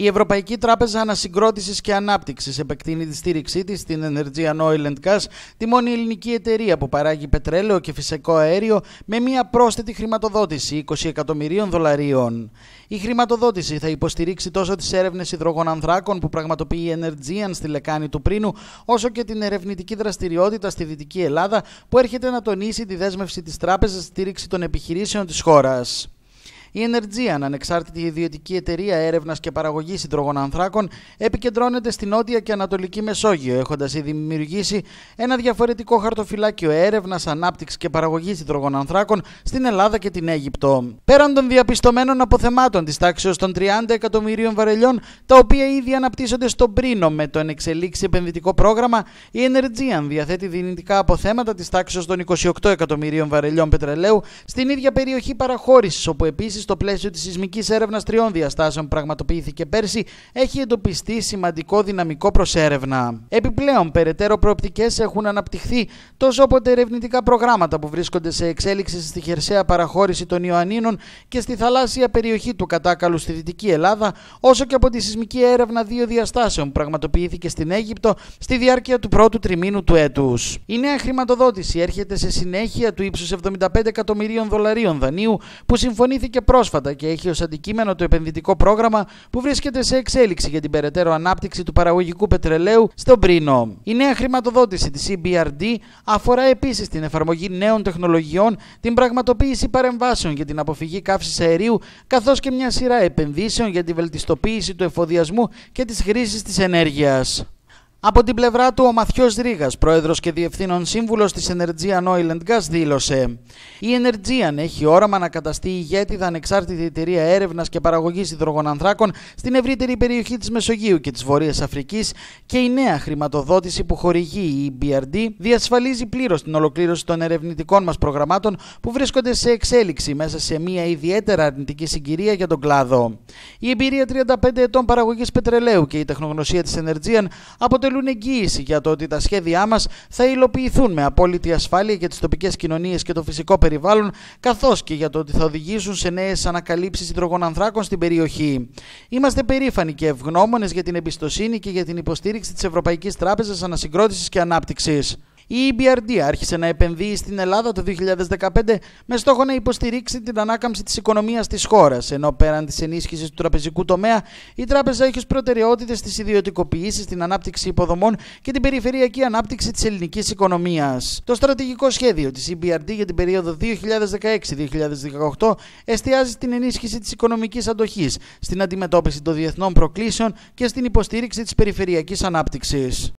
Η Ευρωπαϊκή Τράπεζα Ανασυγκρότησης και Ανάπτυξης επεκτείνει τη στήριξή της στην Energean Oil and Gas, τη μόνη ελληνική εταιρεία που παράγει πετρέλαιο και φυσικό αέριο, με μία πρόσθετη χρηματοδότηση 20 εκατομμυρίων δολαρίων. Η χρηματοδότηση θα υποστηρίξει τόσο τις έρευνες υδρογων ανθράκων που πραγματοποιεί η Energean στη λεκάνη του Πρίνου, όσο και την ερευνητική δραστηριότητα στη Δυτική Ελλάδα, που έρχεται να τονίσει τη δέσμευση της Τράπεζας στήριξη των επιχειρήσεων της χώρας. Η Energean, ανεξάρτητη ιδιωτική εταιρεία έρευνας και παραγωγής υδρογών ανθράκων, επικεντρώνεται στην Νότια και Ανατολική Μεσόγειο, έχοντας ήδη δημιουργήσει ένα διαφορετικό χαρτοφυλάκιο έρευνας, ανάπτυξης και παραγωγής υδρογων ανθράκων στην Ελλάδα και την Αίγυπτο. Πέραν των διαπιστωμένων αποθεμάτων της τάξης των 30 εκατομμυρίων βαρελιών, τα οποία ήδη αναπτύσσονται στον Πρίνο με το ενεξελίξη επενδυτικό πρόγραμμα, η ενέργεια διαθέτει δυνητικά αποθέματα της τάξης των 28 εκατομμυρίων βαρελιών πετρελαίου στην ίδια περιοχή παραχώρησης, όπου επίσης στο πλαίσιο της σεισμικής έρευνας τριών διαστάσεων που πραγματοποιήθηκε πέρσι, έχει εντοπιστεί σημαντικό δυναμικό προς έρευνα. Επιπλέον, περαιτέρω προοπτικές έχουν αναπτυχθεί τόσο από τα ερευνητικά προγράμματα που βρίσκονται σε εξέλιξη στη χερσαία παραχώρηση των Ιωαννίνων και στη θαλάσσια περιοχή του Κατάκαλου στη Δυτική Ελλάδα, όσο και από τη σεισμική έρευνα δύο διαστάσεων που πραγματοποιήθηκε στην Αίγυπτο στη διάρκεια του πρώτου τριμήνου του έτους. Η νέα χρηματοδότηση έρχεται σε συνέχεια του ύψους 75 εκατομμυρίων δολαρίων δανείου που συμφωνήθηκε πρόσφατα και έχει ως αντικείμενο το επενδυτικό πρόγραμμα που βρίσκεται σε εξέλιξη για την περαιτέρω ανάπτυξη του παραγωγικού πετρελαίου στον Πρίνο. Η νέα χρηματοδότηση της EBRD αφορά επίσης την εφαρμογή νέων τεχνολογιών, την πραγματοποίηση παρεμβάσεων για την αποφυγή καύσης αερίου, καθώς και μια σειρά επενδύσεων για τη βελτιστοποίηση του εφοδιασμού και της χρήσης της ενέργειας. Από την πλευρά του, ο Μαθιός Ρήγας, πρόεδρος και διευθύνων σύμβουλος της Energian Oil and Gas, δήλωσε: Η Energian έχει όραμα να καταστεί ηγέτιδα ανεξάρτητη εταιρεία έρευνας και παραγωγής υδρογονανθράκων στην ευρύτερη περιοχή της Μεσογείου και της Βορεια Αφρικής και η νέα χρηματοδότηση που χορηγεί η EBRD διασφαλίζει πλήρως την ολοκλήρωση των ερευνητικών μας προγραμμάτων που βρίσκονται σε εξέλιξη μέσα σε μια ιδιαίτερα αρνητική συγκυρία για τον κλάδο. Η εμπειρία 35 ετών παραγωγής πετρελαίου και η τεχνογνωσία της Energian αποτελούν αποτελούν εγγύηση για το ότι τα σχέδιά μας θα υλοποιηθούν με απόλυτη ασφάλεια για τις τοπικές κοινωνίες και το φυσικό περιβάλλον, καθώς και για το ότι θα οδηγήσουν σε νέες ανακαλύψεις υδρογονανθράκων στην περιοχή. Είμαστε περήφανοι και ευγνώμονες για την εμπιστοσύνη και για την υποστήριξη της Ευρωπαϊκής Τράπεζας Ανασυγκρότησης και Ανάπτυξης. Η EBRD άρχισε να επενδύει στην Ελλάδα το 2015 με στόχο να υποστηρίξει την ανάκαμψη της οικονομίας της χώρας. Ενώ πέραν της ενίσχυσης του τραπεζικού τομέα, η τράπεζα έχει ως προτεραιότητες τις ιδιωτικοποιήσεις, την ανάπτυξη υποδομών και την περιφερειακή ανάπτυξη της ελληνικής οικονομίας. Το στρατηγικό σχέδιο της EBRD για την περίοδο 2016-2018 εστιάζει στην ενίσχυση της οικονομικής αντοχής, στην αντιμετώπιση των διεθνών προκλήσεων και στην υποστήριξη της περιφερειακής ανάπτυξης.